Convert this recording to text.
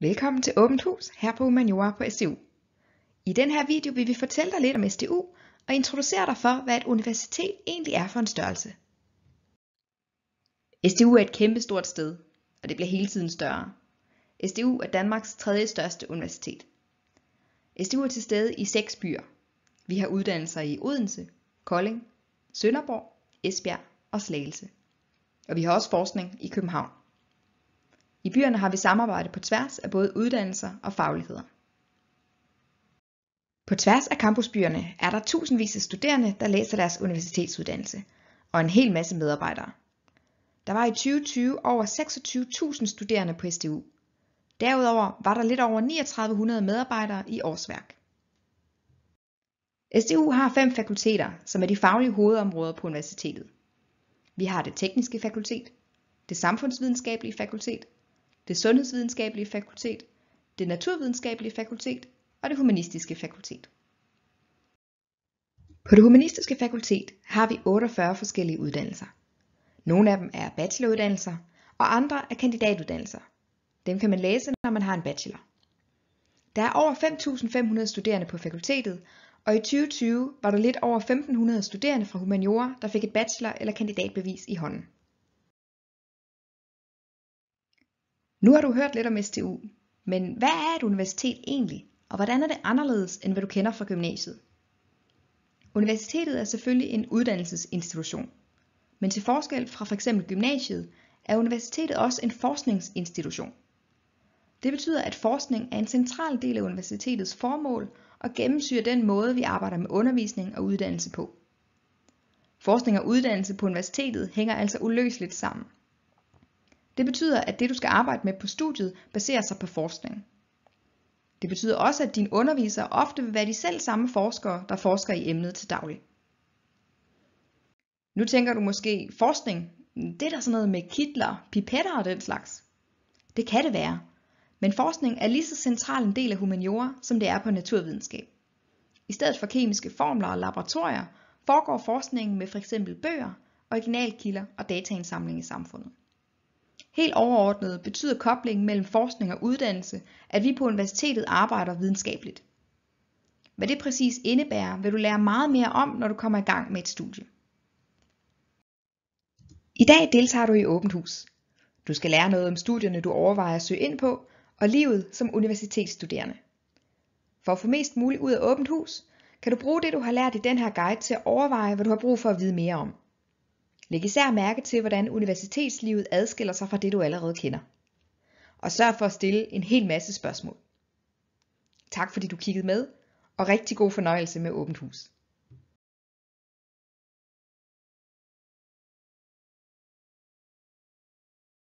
Velkommen til Åbent Hus her på Humaniora på SDU. I den her video vil vi fortælle dig lidt om SDU og introducere dig for, hvad et universitet egentlig er for en størrelse. SDU er et kæmpestort sted, og det bliver hele tiden større. SDU er Danmarks tredje største universitet. SDU er til stede i seks byer. Vi har uddannelser i Odense, Kolding, Sønderborg, Esbjerg og Slagelse. Og vi har også forskning i København. I byerne har vi samarbejde på tværs af både uddannelser og fagligheder. På tværs af campusbyerne er der tusindvis af studerende, der læser deres universitetsuddannelse, og en hel masse medarbejdere. Der var i 2020 over 26.000 studerende på SDU. Derudover var der lidt over 3900 medarbejdere i årsværk. SDU har fem fakulteter, som er de faglige hovedområder på universitetet. Vi har det tekniske fakultet, det samfundsvidenskabelige fakultet, det sundhedsvidenskabelige fakultet, det naturvidenskabelige fakultet og det humanistiske fakultet. På det humanistiske fakultet har vi 48 forskellige uddannelser. Nogle af dem er bacheloruddannelser, og andre er kandidatuddannelser. Dem kan man læse, når man har en bachelor. Der er over 5.500 studerende på fakultetet, og i 2020 var der lidt over 1.500 studerende fra humaniora, der fik et bachelor- eller kandidatbevis i hånden. Nu har du hørt lidt om STU, men hvad er et universitet egentlig, og hvordan er det anderledes end hvad du kender fra gymnasiet? Universitetet er selvfølgelig en uddannelsesinstitution, men til forskel fra f.eks. gymnasiet er universitetet også en forskningsinstitution. Det betyder, at forskning er en central del af universitetets formål og gennemsyrer den måde, vi arbejder med undervisning og uddannelse på. Forskning og uddannelse på universitetet hænger altså uløseligt sammen – det betyder, at det du skal arbejde med på studiet baserer sig på forskning. Det betyder også, at dine undervisere ofte vil være de selv samme forskere, der forsker i emnet til daglig. Nu tænker du måske, forskning, det er der sådan noget med kitler, pipetter og den slags. Det kan det være, men forskning er lige så central en del af humaniora, som det er på naturvidenskab. I stedet for kemiske formler og laboratorier, foregår forskningen med f.eks. bøger, originalkilder og dataindsamling i samfundet. Helt overordnet betyder koblingen mellem forskning og uddannelse, at vi på universitetet arbejder videnskabeligt. Hvad det præcis indebærer, vil du lære meget mere om, når du kommer i gang med et studie. I dag deltager du i Åbent Hus. Du skal lære noget om studierne, du overvejer at søge ind på, og livet som universitetsstuderende. For at få mest muligt ud af Åbent Hus, kan du bruge det, du har lært i den her guide til at overveje, hvad du har brug for at vide mere om. Læg især mærke til, hvordan universitetslivet adskiller sig fra det, du allerede kender. Og sørg for at stille en hel masse spørgsmål. Tak fordi du kiggede med, og rigtig god fornøjelse med Åbent Hus.